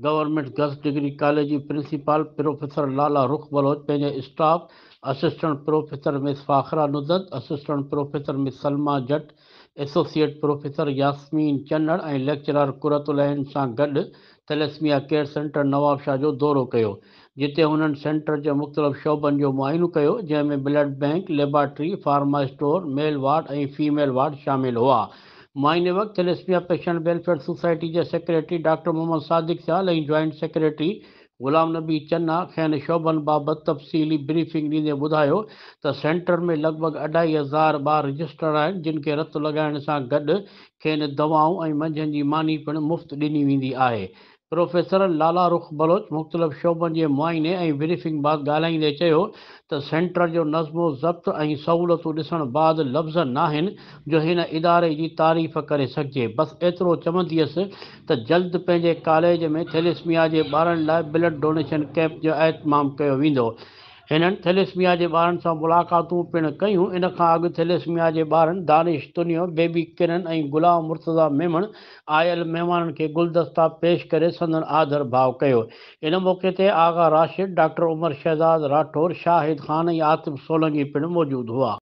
government girls degree college जी principal professor Lala Rukh Baloch पंहिंजे staff assistant professor miss Fakhra Nudrat assistant professor miss Salma Jat associate professor Yasmeen Channar ऐं lecturer कुरतुल सां गॾु तलस्मिया care centre Nawabshah जो दौरो कयो जिते हुननि सेंटर जे मुख़्तलिफ़ शोबनि जो मुआइनो कयो जंहिंमें blood bank laboratory pharma store male ward ऐं फीमेल वार्ड शामिलु हुआ माइन वक्त एलएसपी पेशेंट वेलफेयर सोसाइटी के secretary doctor Muhammad Sadiq Sial joint secretary Ghulam Nabi Channa खेनि शोभनि बाबत तफ़सीली ब्रीफिंग ॾींदे ॿुधायो त सेंटर में लगभग अढाई हज़ार बार रजिस्टर आहिनि जिनके रत रतु से गड गॾु दवाओं दवाऊं ऐं मानी पिण मुफ़्त ॾिनी वी है प्रोफ़ेसर लाला रुख बलोच मुख़्तलिफ़ शोबनि जे मुआइने ऐं ब्रीफिंग बाद ॻाल्हाईंदे चयो त सेंटर जो नज़्मो ज़ब्त ऐं सहूलियतूं ॾिसण बाद लफ़्ज़ न आहिनि जो हिन इदारे जी तारीफ़ करे सघिजे बसि एतिरो चवंदी हुयसि त जल्द पंहिंजे कॉलेज में थेलेसमिया जे ॿारनि लाइ ब्लड डोनेशन कैम्प जो अहतमाम कयो वेंदो हिननि थेलेसमिया जे ॿारनि सां मुलाक़ातूं पिणु कयूं इन खां अॻु थेलेसमिया जे ॿारनि दानिश तुनियो बेबी किरन ऐं गुलाम मुर्तज़ा मेमण आयल महिमाननि खे गुलदस्ता पेश करे संदन आदर भाव कयो इन मौक़े ते आगा राशिद डॉक्टर उमर शहज़ाद राठौर शाहिद ख़ान ऐं आतिफ़ सोलंगी पिणु मौजूदु हुआ